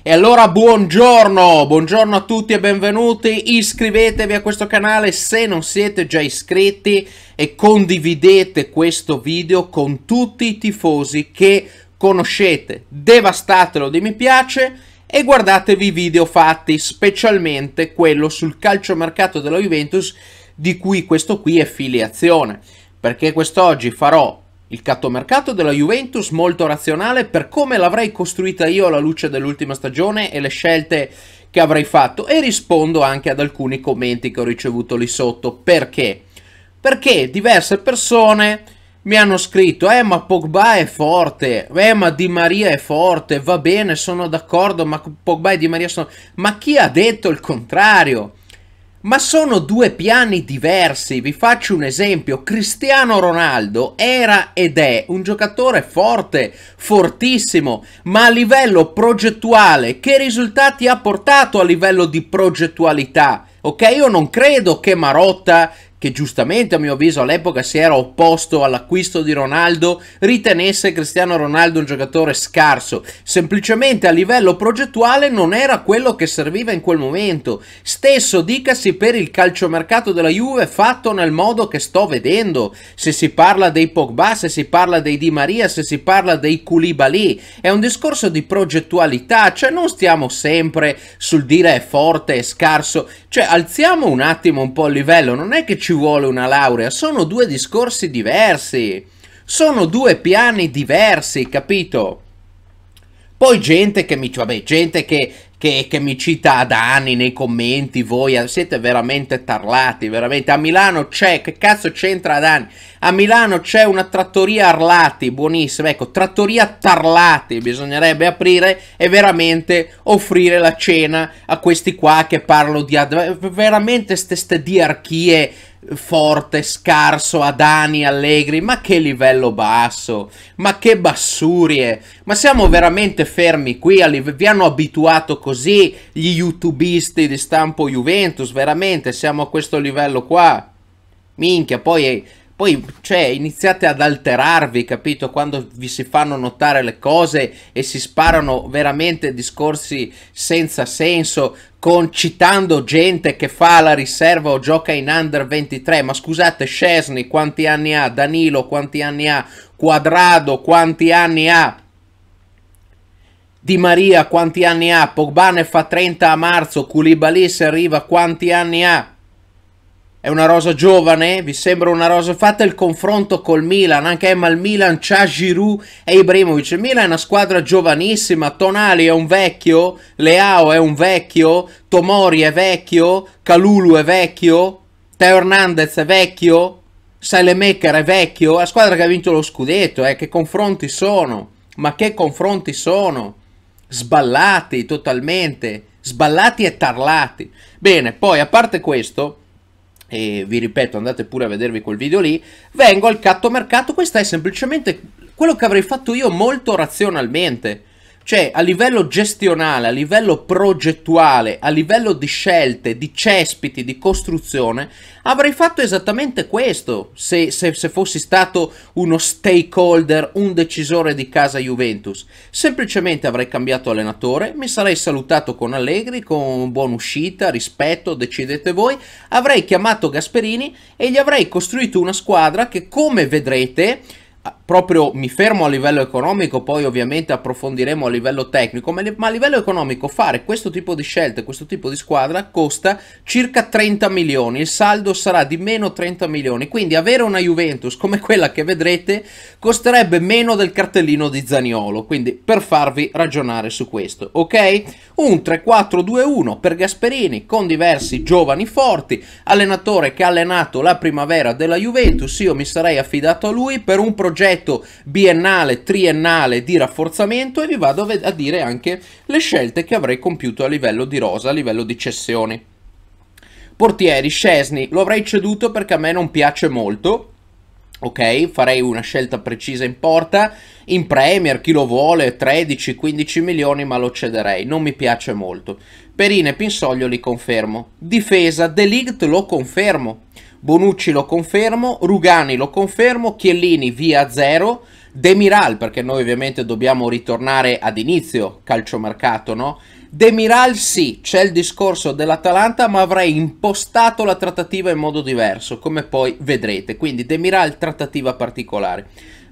E allora buongiorno, buongiorno a tutti e benvenuti, iscrivetevi a questo canale se non siete già iscritti e condividete questo video con tutti i tifosi che conoscete, devastatelo di mi piace e guardatevi i video fatti, specialmente quello sul calciomercato della Juventus di cui questo qui è filiazione, perché quest'oggi farò il cattomercato della Juventus molto razionale per come l'avrei costruita io alla luce dell'ultima stagione e le scelte che avrei fatto e rispondo anche ad alcuni commenti che ho ricevuto lì sotto. Perché? Perché diverse persone mi hanno scritto eh ma Pogba è forte, eh ma Di Maria è forte, va bene sono d'accordo ma Pogba e Di Maria sono... Ma chi ha detto il contrario? Ma sono due piani diversi, vi faccio un esempio, Cristiano Ronaldo era ed è un giocatore forte, fortissimo, ma a livello progettuale che risultati ha portato a livello di progettualità? Ok, io non credo che Marotta che giustamente a mio avviso all'epoca si era opposto all'acquisto di Ronaldo, ritenesse Cristiano Ronaldo un giocatore scarso, semplicemente a livello progettuale non era quello che serviva in quel momento. Stesso dicasi per il calciomercato della Juve fatto nel modo che sto vedendo, se si parla dei Pogba, se si parla dei Di Maria, se si parla dei Koulibaly, è un discorso di progettualità, cioè non stiamo sempre sul dire è forte, è scarso, cioè alziamo un attimo un po' il livello, non è che ci vuole una laurea, sono due discorsi diversi, sono due piani diversi, capito? Poi gente che mi, vabbè, gente che, che, che mi cita da anni nei commenti, voi eh, siete veramente tarlati, veramente. A Milano c'è, che cazzo c'entra ad anni? A Milano c'è una trattoria Arlati, buonissima, ecco, trattoria Tarlati, bisognerebbe aprire e veramente offrire la cena a questi qua che parlo di... veramente ste, ste diarchie forte, scarso Adani, Allegri, ma che livello basso, ma che bassurie, ma siamo veramente fermi qui, vi hanno abituato così gli youtubisti di stampo Juventus, veramente siamo a questo livello qua. Minchia, poi poi cioè, iniziate ad alterarvi, capito? Quando vi si fanno notare le cose e si sparano veramente discorsi senza senso, con, citando gente che fa la riserva o gioca in under 23. Ma scusate, Scesni quanti anni ha? Danilo quanti anni ha? Quadrado quanti anni ha? Di Maria quanti anni ha? Pogbane fa 30 a marzo, Koulibaly se arriva quanti anni ha? È una rosa giovane? Vi sembra una rosa? Fate il confronto col Milan, anche ma il Milan c'ha Giroud e Ibrahimovic. Il Milan è una squadra giovanissima, Tonali è un vecchio, Leao è un vecchio, Tomori è vecchio, Calulu è vecchio, Teo Hernandez è vecchio, Salemaker è vecchio, è la squadra che ha vinto lo scudetto, eh, che confronti sono? Ma che confronti sono? Sballati totalmente, sballati e tarlati. Bene, poi a parte questo e vi ripeto andate pure a vedervi quel video lì, vengo al cattomercato, questa è semplicemente quello che avrei fatto io molto razionalmente. Cioè, a livello gestionale, a livello progettuale, a livello di scelte, di cespiti, di costruzione, avrei fatto esattamente questo se, se, se fossi stato uno stakeholder, un decisore di casa Juventus. Semplicemente avrei cambiato allenatore, mi sarei salutato con Allegri, con buona uscita, rispetto, decidete voi, avrei chiamato Gasperini e gli avrei costruito una squadra che, come vedrete, proprio mi fermo a livello economico, poi ovviamente approfondiremo a livello tecnico, ma, a livello economico fare questo tipo di scelte, questo tipo di squadra costa circa 30 milioni, il saldo sarà di meno 30 milioni, quindi avere una Juventus come quella che vedrete costerebbe meno del cartellino di Zaniolo, quindi per farvi ragionare su questo, ok? Un 3-4-2-1 per Gasperini con diversi giovani forti, allenatore che ha allenato la primavera della Juventus, io mi sarei affidato a lui per un progetto progetto biennale, triennale di rafforzamento e vi vado a, dire anche le scelte che avrei compiuto a livello di rosa, a livello di cessioni. Portieri, Scesni, lo avrei ceduto perché a me non piace molto, ok? Farei una scelta precisa in porta, in Premier chi lo vuole 13-15 milioni ma lo cederei, non mi piace molto. Perine Pinsoglio li confermo. Difesa, De lo confermo. Bonucci lo confermo, Rugani lo confermo, Chiellini via 0, Demiral, perché noi ovviamente dobbiamo ritornare ad inizio calciomercato, no? Demiral sì, c'è il discorso dell'Atalanta, ma avrei impostato la trattativa in modo diverso, come poi vedrete. Quindi Demiral trattativa particolare.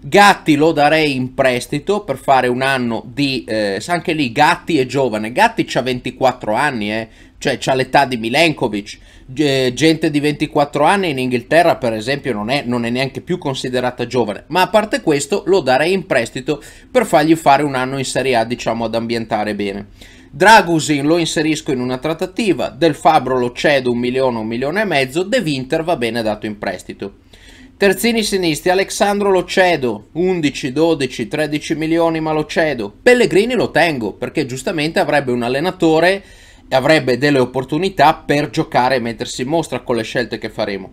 Gatti lo darei in prestito per fare un anno di... Eh, anche lì Gatti è giovane, Gatti ha 24 anni, eh, cioè ha l'età di Milenkovic, eh, gente di 24 anni in Inghilterra per esempio non è, non è neanche più considerata giovane, ma a parte questo lo darei in prestito per fargli fare un anno in Serie A diciamo ad ambientare bene. Dragusin lo inserisco in una trattativa, Del Fabro lo cedo un milione, un milione e mezzo, De Winter va bene dato in prestito. Terzini sinistri, Alexandro lo cedo, 11, 12, 13 milioni ma lo cedo. Pellegrini lo tengo perché giustamente avrebbe un allenatore e avrebbe delle opportunità per giocare e mettersi in mostra con le scelte che faremo.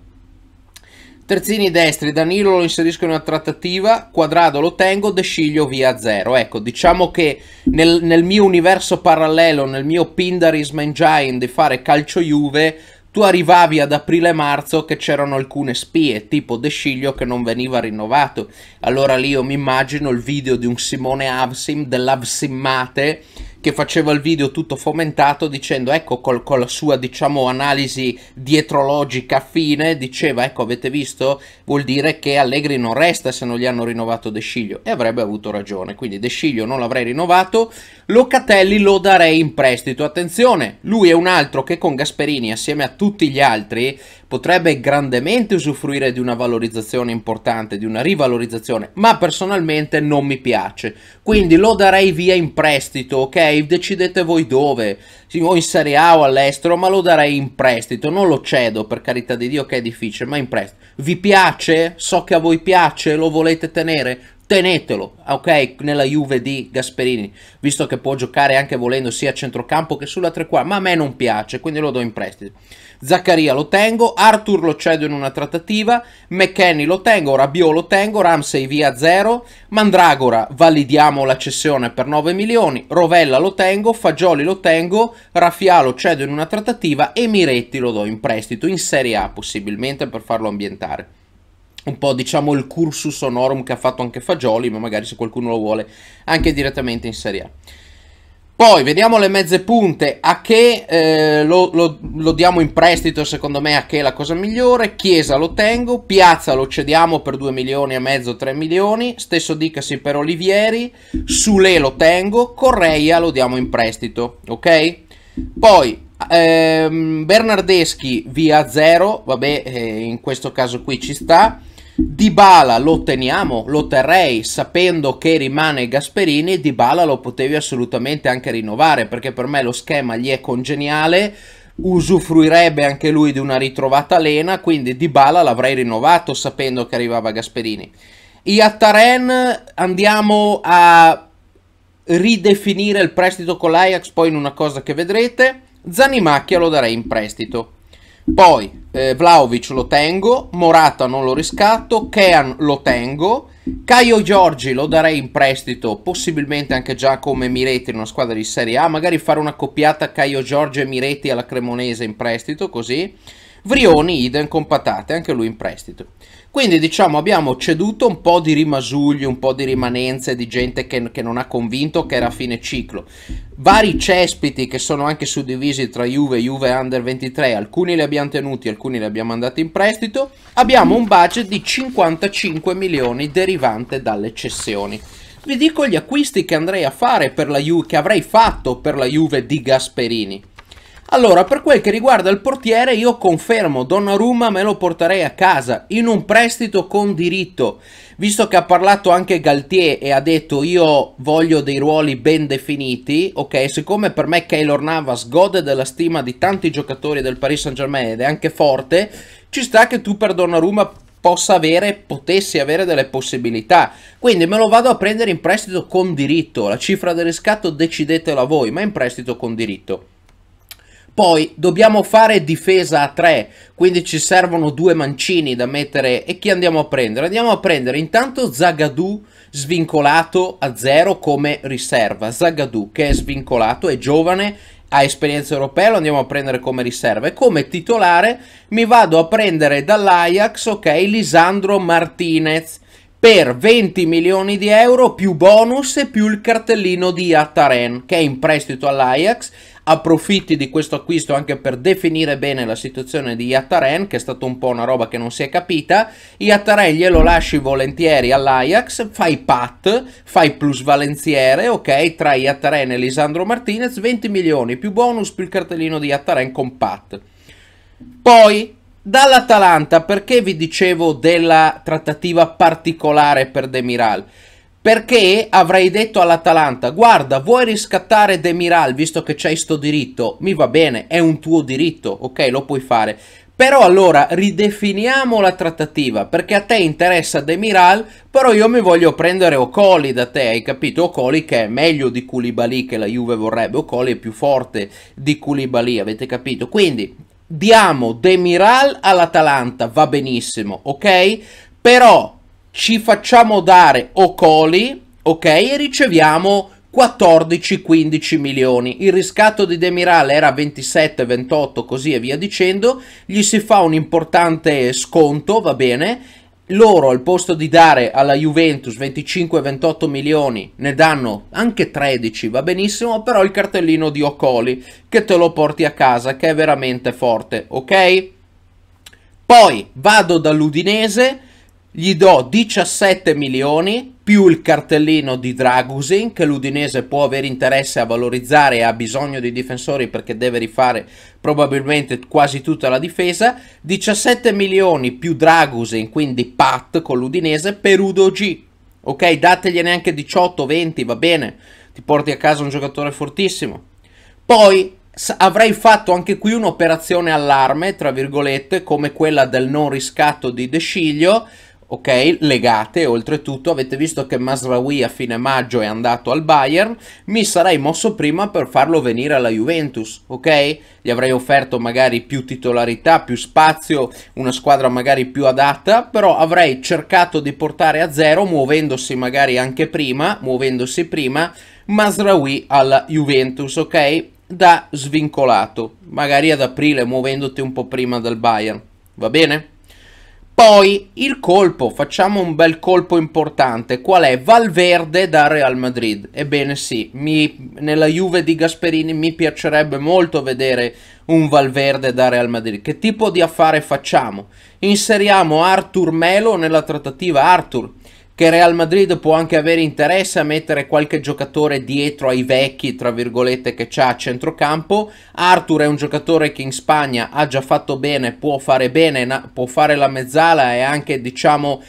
Terzini destri, Danilo lo inserisco in una trattativa, Quadrado lo tengo, De Sciglio via zero. Ecco, diciamo che nel, nel mio universo parallelo, nel mio Pindarism Engine di fare calcio Juve, tu arrivavi ad aprile-marzo che c'erano alcune spie, tipo De Sciglio che non veniva rinnovato. Allora lì io mi immagino il video di un Simone Avsim dell'Avsimmate che faceva il video tutto fomentato dicendo ecco col, con la sua diciamo analisi dietrologica fine diceva ecco avete visto vuol dire che Allegri non resta se non gli hanno rinnovato De Sciglio e avrebbe avuto ragione quindi De Sciglio non l'avrei rinnovato Locatelli lo darei in prestito attenzione lui è un altro che con Gasperini assieme a tutti gli altri potrebbe grandemente usufruire di una valorizzazione importante, di una rivalorizzazione, ma personalmente non mi piace. Quindi lo darei via in prestito, ok? Dave decidete voi dove, o in Serie A o all'estero, ma lo darei in prestito, non lo cedo per carità di Dio che è difficile, ma in prestito. Vi piace? So che a voi piace, lo volete tenere? Tenetelo, ok, nella Juve di Gasperini, visto che può giocare anche volendo sia a centrocampo che sulla tre ma a me non piace, quindi lo do in prestito. Zaccaria lo tengo, Arthur lo cedo in una trattativa, McKenny lo tengo, Rabiot lo tengo, Ramsey via 0, Mandragora validiamo la cessione per 9 milioni, Rovella lo tengo, Fagioli lo tengo, Raffia lo cedo in una trattativa e Miretti lo do in prestito in Serie A possibilmente per farlo ambientare un po' diciamo il cursus honorum che ha fatto anche Fagioli, ma magari se qualcuno lo vuole anche direttamente in Serie A. Poi vediamo le mezze punte, a che eh, lo, lo, lo, diamo in prestito secondo me a che è la cosa migliore, Chiesa lo tengo, Piazza lo cediamo per 2 milioni e mezzo, 3 milioni, stesso dicasi per Olivieri, Sule lo tengo, Correia lo diamo in prestito, ok? Poi ehm, Bernardeschi via 0, vabbè eh, in questo caso qui ci sta, Dybala lo teniamo, lo terrei sapendo che rimane Gasperini, Dybala lo potevi assolutamente anche rinnovare perché per me lo schema gli è congeniale, usufruirebbe anche lui di una ritrovata lena, quindi Dybala l'avrei rinnovato sapendo che arrivava Gasperini. Iattaren andiamo a ridefinire il prestito con l'Ajax poi in una cosa che vedrete, Zanimacchia lo darei in prestito. Poi eh, Vlaovic lo tengo, Morata non lo riscatto, Kean lo tengo, Caio Giorgi lo darei in prestito, possibilmente anche già come Miretti in una squadra di Serie A, magari fare una coppiata Caio Giorgi e Miretti alla Cremonese in prestito, così. Vrioni idem con patate, anche lui in prestito. Quindi diciamo abbiamo ceduto un po' di rimasugli, un po' di rimanenze di gente che, che non ha convinto che era a fine ciclo. Vari cespiti che sono anche suddivisi tra Juve e Juve Under 23, alcuni li abbiamo tenuti, alcuni li abbiamo andati in prestito. Abbiamo un budget di 55 milioni derivante dalle cessioni. Vi dico gli acquisti che andrei a fare per la Juve, che avrei fatto per la Juve di Gasperini. Allora, per quel che riguarda il portiere, io confermo, Donnarumma me lo porterei a casa, in un prestito con diritto, visto che ha parlato anche Galtier e ha detto io voglio dei ruoli ben definiti, ok, siccome per me Keylor Navas gode della stima di tanti giocatori del Paris Saint Germain ed è anche forte, ci sta che tu per Donnarumma possa avere, potessi avere delle possibilità. Quindi me lo vado a prendere in prestito con diritto. La cifra del riscatto decidetela voi, ma in prestito con diritto. Poi dobbiamo fare difesa a 3, quindi ci servono due mancini da mettere. E chi andiamo a prendere? Andiamo a prendere intanto Zagadou svincolato a 0 come riserva. Zagadou che è svincolato, è giovane, ha esperienza europea, lo andiamo a prendere come riserva. E come titolare mi vado a prendere dall'Ajax, ok, Lisandro Martinez per 20 milioni di euro più bonus e più il cartellino di Attaren che è in prestito all'Ajax approfitti di questo acquisto anche per definire bene la situazione di Yattaren, che è stata un po' una roba che non si è capita. Yattaren glielo lasci volentieri all'Ajax, fai pat, fai plusvalenziere, ok, tra Yattaren e Lisandro Martinez, 20 milioni, più bonus, più il cartellino di Yattaren con pat. Poi dall'Atalanta, perché vi dicevo della trattativa particolare per Demiral? Perché avrei detto all'Atalanta, guarda, vuoi riscattare Demiral visto che c'hai sto diritto? Mi va bene, è un tuo diritto, ok, lo puoi fare. Però allora ridefiniamo la trattativa, perché a te interessa Demiral, però io mi voglio prendere Ocoli da te, hai capito? Ocoli che è meglio di Koulibaly che la Juve vorrebbe, Ocoli è più forte di Koulibaly, avete capito? Quindi diamo Demiral all'Atalanta, va benissimo, ok? Però ci facciamo dare Ocoli, ok, e riceviamo 14-15 milioni. Il riscatto di Demiral era 27-28, così e via dicendo. Gli si fa un importante sconto, va bene. Loro al posto di dare alla Juventus 25-28 milioni ne danno anche 13, va benissimo, però il cartellino di Ocoli che te lo porti a casa, che è veramente forte, ok? Poi vado dall'Udinese, gli do 17 milioni più il cartellino di Dragusin che l'Udinese può avere interesse a valorizzare e ha bisogno di difensori perché deve rifare probabilmente quasi tutta la difesa 17 milioni più Dragusin quindi Pat con l'Udinese per Udo G ok dategliene anche 18 20 va bene ti porti a casa un giocatore fortissimo poi avrei fatto anche qui un'operazione allarme, tra virgolette, come quella del non riscatto di De Sciglio, ok? Legate, oltretutto avete visto che Masraoui a fine maggio è andato al Bayern, mi sarei mosso prima per farlo venire alla Juventus, ok? Gli avrei offerto magari più titolarità, più spazio, una squadra magari più adatta, però avrei cercato di portare a zero muovendosi magari anche prima, muovendosi prima Masraoui alla Juventus, ok? Da svincolato, magari ad aprile muovendoti un po' prima dal Bayern, va bene? Poi il colpo, facciamo un bel colpo importante, qual è? Valverde da Real Madrid. Ebbene sì, mi, nella Juve di Gasperini mi piacerebbe molto vedere un Valverde da Real Madrid. Che tipo di affare facciamo? Inseriamo Arthur Melo nella trattativa Arthur che Real Madrid può anche avere interesse a mettere qualche giocatore dietro ai vecchi, tra virgolette, che c'ha a centrocampo. Arthur è un giocatore che in Spagna ha già fatto bene, può fare bene, può fare la mezzala e anche, diciamo,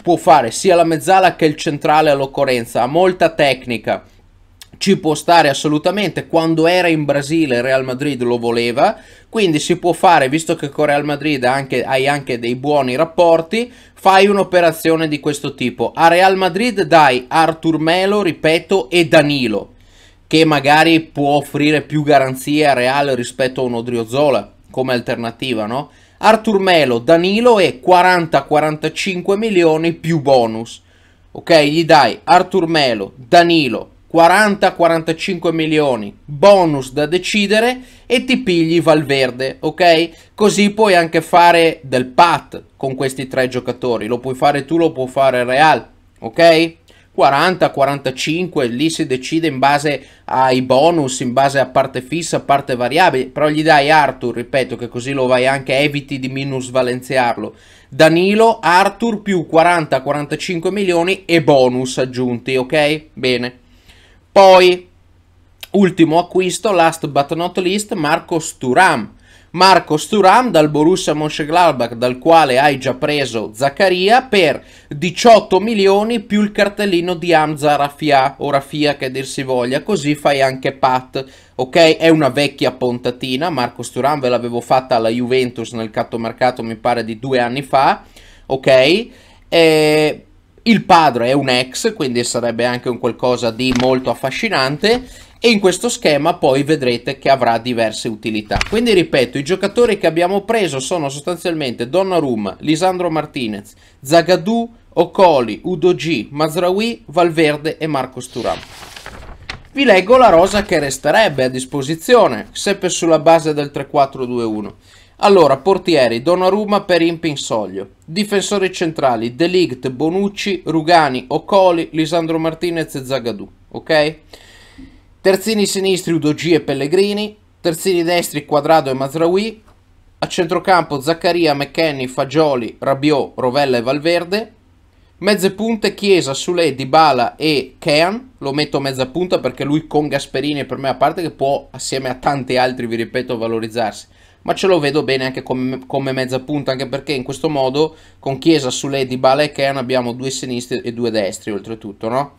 può fare sia la mezzala che il centrale all'occorrenza. Ha molta tecnica ci può stare assolutamente. Quando era in Brasile Real Madrid lo voleva, quindi si può fare, visto che con Real Madrid anche, hai anche dei buoni rapporti, fai un'operazione di questo tipo. A Real Madrid dai Artur Melo, ripeto, e Danilo, che magari può offrire più garanzie a Real rispetto a un Odriozola come alternativa, no? Artur Melo, Danilo e 40-45 milioni più bonus. Ok, gli dai Artur Melo, Danilo, 40-45 milioni bonus da decidere e ti pigli Valverde, ok? Così puoi anche fare del pat con questi tre giocatori, lo puoi fare tu, lo può fare Real, ok? 40-45, lì si decide in base ai bonus, in base a parte fissa, a parte variabile, però gli dai Arthur, ripeto che così lo vai anche, eviti di minusvalenziarlo. Danilo, Arthur più 40-45 milioni e bonus aggiunti, ok? Bene. Poi, ultimo acquisto, last but not least, Marco Sturam. Marco Sturam dal Borussia Mönchengladbach dal quale hai già preso Zaccaria per 18 milioni più il cartellino di Hamza Rafia o Rafia che dir si voglia così fai anche Pat ok è una vecchia pontatina Marco Sturam ve l'avevo fatta alla Juventus nel catto mercato, mi pare di due anni fa ok e il padre è un ex, quindi sarebbe anche un qualcosa di molto affascinante e in questo schema poi vedrete che avrà diverse utilità. Quindi ripeto, i giocatori che abbiamo preso sono sostanzialmente Donnarumma, Lisandro Martinez, Zagadou, Ocoli, Udogi, Mazraoui, Valverde e Marco Sturam. Vi leggo la rosa che resterebbe a disposizione, sempre sulla base del 3-4-2-1. Allora, portieri, Donnarumma per in soglio. Difensori centrali, Delict, Bonucci, Rugani, Occoli, Lisandro Martinez e Zagadou, ok? Terzini sinistri, Udogi e Pellegrini. Terzini destri, Quadrado e Mazraoui. A centrocampo, Zaccaria, McKenny, Fagioli, Rabiot, Rovella e Valverde. Mezze punte Chiesa, Sule, Dybala e Kean, lo metto a mezza punta perché lui con Gasperini per me a parte che può assieme a tanti altri, vi ripeto, valorizzarsi ma ce lo vedo bene anche come, come mezza punta, anche perché in questo modo con Chiesa, Sule, Dybala e Ken abbiamo due sinistri e due destri oltretutto, no?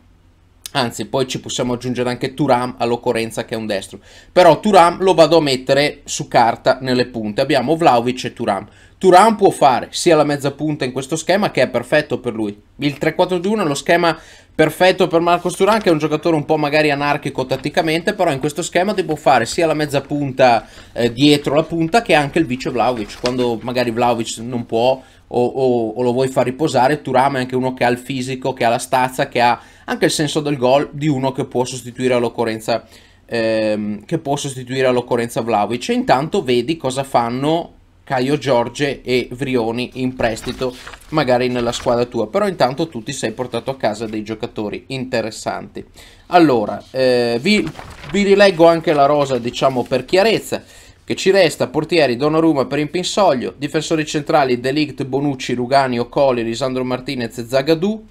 Anzi, poi ci possiamo aggiungere anche Turam all'occorrenza che è un destro. Però Turam lo vado a mettere su carta nelle punte. Abbiamo Vlaovic e Turam. Turam può fare sia la mezza punta in questo schema che è perfetto per lui. Il 3-4-2-1 è lo schema perfetto per Marcos Turan che è un giocatore un po' magari anarchico tatticamente però in questo schema ti può fare sia la mezza punta eh, dietro la punta che anche il vice Vlaovic quando magari Vlaovic non può o, o, o, lo vuoi far riposare, Turam è anche uno che ha il fisico, che ha la stazza, che ha anche il senso del gol di uno che può sostituire all'occorrenza ehm, che può sostituire all'occorrenza Vlaovic e intanto vedi cosa fanno Caio Giorge e Vrioni in prestito magari nella squadra tua però intanto tu ti sei portato a casa dei giocatori interessanti allora eh, vi, vi rileggo anche la rosa diciamo per chiarezza che ci resta portieri Donnarumma per Impinsoglio, difensori centrali Delict, Bonucci, Rugani, Occoli, Lisandro Martinez e Zagadou,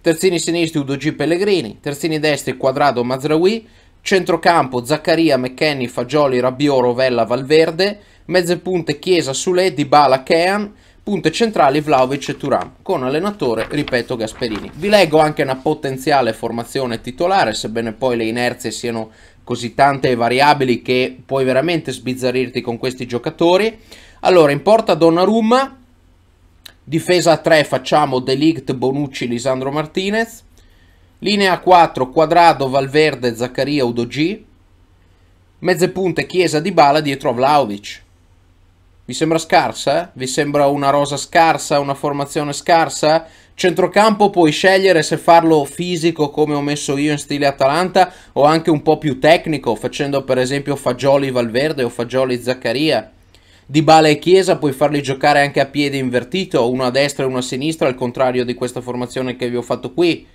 terzini sinistri Udogi Pellegrini, terzini destri Quadrado Mazraoui, centrocampo Zaccaria, McKenny, Fagioli, Rabiot, Rovella, Valverde, mezze punte Chiesa, Sule, Dybala, Kean, punte centrali Vlaovic e Turam, con allenatore, ripeto, Gasperini. Vi leggo anche una potenziale formazione titolare, sebbene poi le inerzie siano così tante variabili che puoi veramente sbizzarrirti con questi giocatori. Allora, in porta Donnarumma, difesa a 3 facciamo Delict, Bonucci, Lisandro Martinez, linea 4 Quadrado, Valverde, Zaccaria, Udo G. mezze punte Chiesa di Bala dietro a Vlaovic. Vi sembra scarsa? Vi sembra una rosa scarsa, una formazione scarsa? Centrocampo puoi scegliere se farlo fisico come ho messo io in stile Atalanta o anche un po' più tecnico facendo per esempio Fagioli Valverde o Fagioli Zaccaria. Di Bale e Chiesa puoi farli giocare anche a piede invertito, uno a destra e uno a sinistra al contrario di questa formazione che vi ho fatto qui.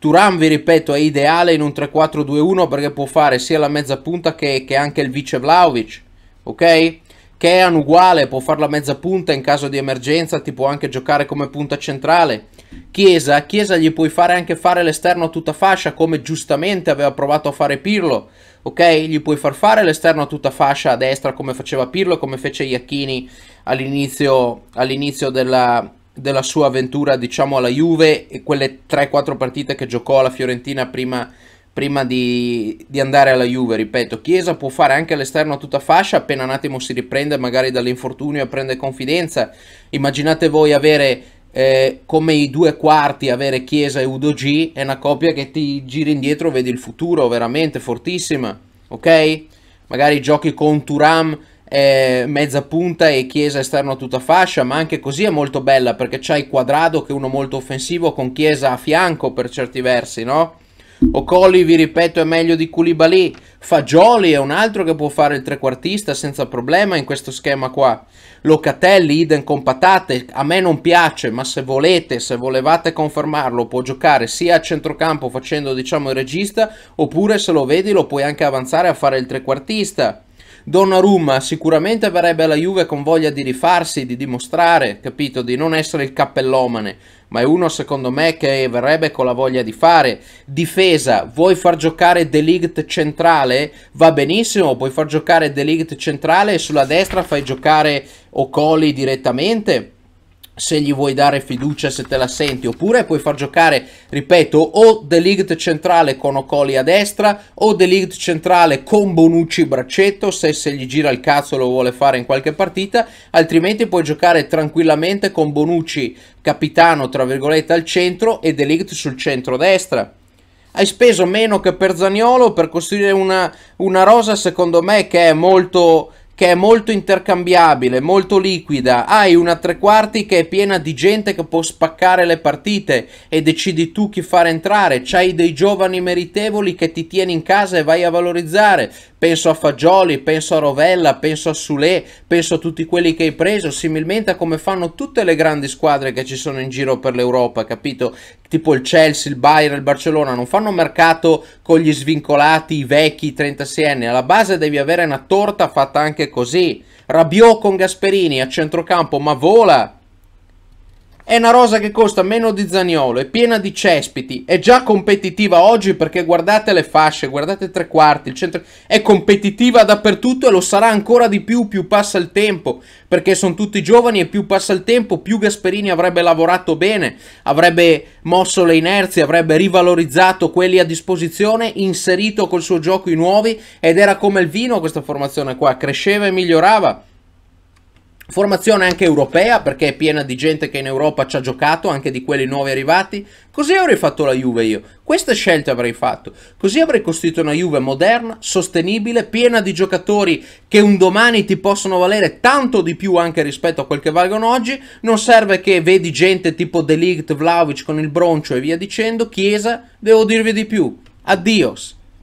Turan, vi ripeto, è ideale in un 3-4-2-1 perché può fare sia la mezza punta che, che anche il vice Vlaovic, ok? Kean uguale, può fare la mezza punta in caso di emergenza, ti può anche giocare come punta centrale. Chiesa, a Chiesa gli puoi fare anche fare l'esterno a tutta fascia, come giustamente aveva provato a fare Pirlo. Ok, gli puoi far fare l'esterno a tutta fascia a destra come faceva Pirlo, come fece Iacchini all'inizio, all della, della, sua avventura, diciamo, alla Juve e quelle 3-4 partite che giocò alla Fiorentina prima di prima di, di, andare alla Juve, ripeto, Chiesa può fare anche all'esterno a tutta fascia, appena un attimo si riprende magari dall'infortunio e prende confidenza. Immaginate voi avere eh, come i due quarti, avere Chiesa e Udo G, è una coppia che ti gira indietro, vedi il futuro, veramente fortissima, ok? Magari giochi con Turam eh, mezza punta e Chiesa esterno a tutta fascia, ma anche così è molto bella perché c'hai Quadrado che è uno molto offensivo con Chiesa a fianco per certi versi, no? Ocoli, vi ripeto, è meglio di Koulibaly. Fagioli è un altro che può fare il trequartista senza problema in questo schema qua. Locatelli, idem con patate, a me non piace, ma se volete, se volevate confermarlo, può giocare sia a centrocampo facendo diciamo il regista, oppure se lo vedi lo puoi anche avanzare a fare il trequartista. Donnarumma sicuramente verrebbe alla Juve con voglia di rifarsi, di dimostrare, capito, di non essere il cappellomane, ma è uno secondo me che verrebbe con la voglia di fare. Difesa, vuoi far giocare De Ligt centrale? Va benissimo, puoi far giocare De Ligt centrale e sulla destra fai giocare Ocoli direttamente se gli vuoi dare fiducia se te la senti oppure puoi far giocare ripeto o The Ligt centrale con Ocoli a destra o The Ligt centrale con Bonucci braccetto se, se gli gira il cazzo lo vuole fare in qualche partita altrimenti puoi giocare tranquillamente con Bonucci capitano tra virgolette al centro e The Ligt sul centro destra hai speso meno che per Zaniolo per costruire una, una rosa secondo me che è molto che è molto intercambiabile, molto liquida, hai una tre quarti che è piena di gente che può spaccare le partite e decidi tu chi far entrare, c'hai dei giovani meritevoli che ti tieni in casa e vai a valorizzare, penso a Fagioli, penso a Rovella, penso a Sule, penso a tutti quelli che hai preso, similmente a come fanno tutte le grandi squadre che ci sono in giro per l'Europa, capito? Tipo il Chelsea, il Bayern, il Barcellona, non fanno mercato con gli svincolati, i vecchi, 36 anni, alla base devi avere una torta fatta anche così. Rabiot con Gasperini a centrocampo, ma vola! È una rosa che costa meno di Zaniolo, è piena di cespiti, è già competitiva oggi perché guardate le fasce, guardate tre quarti, il centro... È competitiva dappertutto e lo sarà ancora di più più passa il tempo, perché sono tutti giovani e più passa il tempo più Gasperini avrebbe lavorato bene, avrebbe mosso le inerzie, avrebbe rivalorizzato quelli a disposizione, inserito col suo gioco i nuovi ed era come il vino questa formazione qua, cresceva e migliorava. Formazione anche europea perché è piena di gente che in Europa ci ha giocato, anche di quelli nuovi arrivati. Così avrei fatto la Juve io. Queste scelte avrei fatto. Così avrei costruito una Juve moderna, sostenibile, piena di giocatori che un domani ti possono valere tanto di più anche rispetto a quel che valgono oggi. Non serve che vedi gente tipo Delict, Vlaovic con il broncio e via dicendo. Chiesa, devo dirvi di più. Adios.